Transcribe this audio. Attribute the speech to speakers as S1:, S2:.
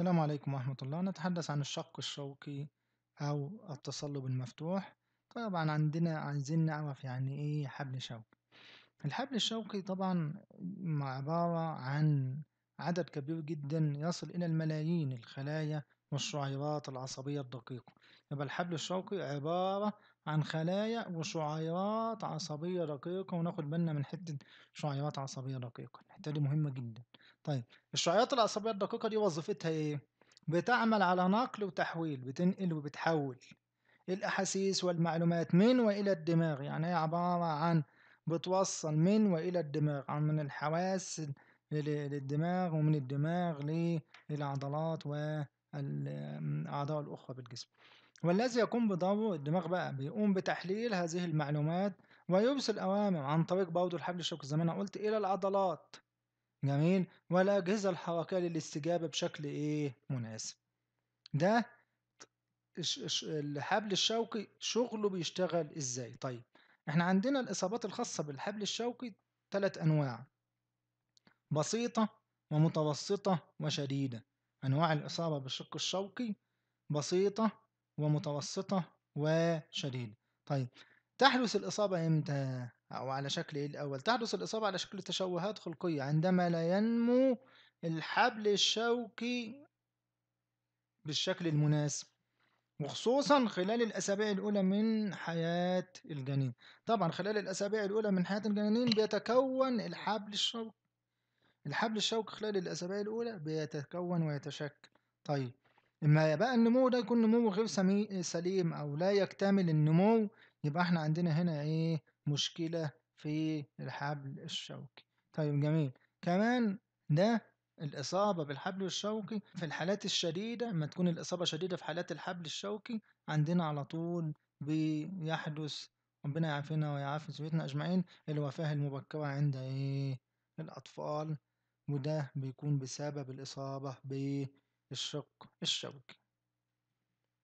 S1: السلام عليكم ورحمة الله نتحدث عن الشق الشوكي أو التصلب المفتوح طبعا عندنا عايزين نعرف يعني إيه حبل شوكي الحبل الشوكي طبعا عبارة عن عدد كبير جدا يصل إلى الملايين الخلايا والشعيرات العصبية الدقيقة يبقى الحبل الشوكي عبارة عن خلايا وشعيرات عصبية دقيقة وناخد بالنا من حتة شعيرات عصبية دقيقة الحتة دي مهمة جدا طيب الشعيرات العصبية الدقيقة دي وظيفتها إيه؟ بتعمل على نقل وتحويل بتنقل وبتحول الأحاسيس والمعلومات من وإلى الدماغ يعني هي عبارة عن بتوصل من وإلى الدماغ عن من الحواس للدماغ ومن الدماغ للعضلات والأعضاء الأخرى بالجسم والذي يقوم بدوره الدماغ بقى بيقوم بتحليل هذه المعلومات ويرسل أوامر عن طريق برضه الحبل الشوكي زي ما أنا قلت إلى العضلات جميل والأجهزة الحركية للاستجابة بشكل إيه مناسب ده الحبل الشوكي شغله بيشتغل إزاي طيب إحنا عندنا الإصابات الخاصة بالحبل الشوكي ثلاث أنواع بسيطة ومتوسطة وشديدة أنواع الإصابة بالشق الشوكي بسيطة ومتوسطة وشديدة طيب تحدث الإصابة إمتى؟ أو على شكل إيه الأول تحدث الإصابة على شكل تشوهات خلقية عندما لا ينمو الحبل الشوكي بالشكل المناسب وخصوصا خلال الأسابيع الأولى من حياة الجنين طبعا خلال الأسابيع الأولى من حياة الجنين بيتكون الحبل الشوكي الحبل الشوكي خلال الأسابيع الأولى بيتكون ويتشكل طيب إما بقى النمو ده يكون نمو غير سليم أو لا يكتمل النمو يبقى احنا عندنا هنا ايه مشكلة في الحبل الشوكي طيب جميل كمان ده الإصابة بالحبل الشوكي في الحالات الشديدة ما تكون الإصابة شديدة في حالات الحبل الشوكي عندنا على طول بيحدث ربنا يعافينا ويعافي سيدنا أجمعين الوفاة المبكرة عند إيه الأطفال وده بيكون بسبب الإصابة بالشق الشوكي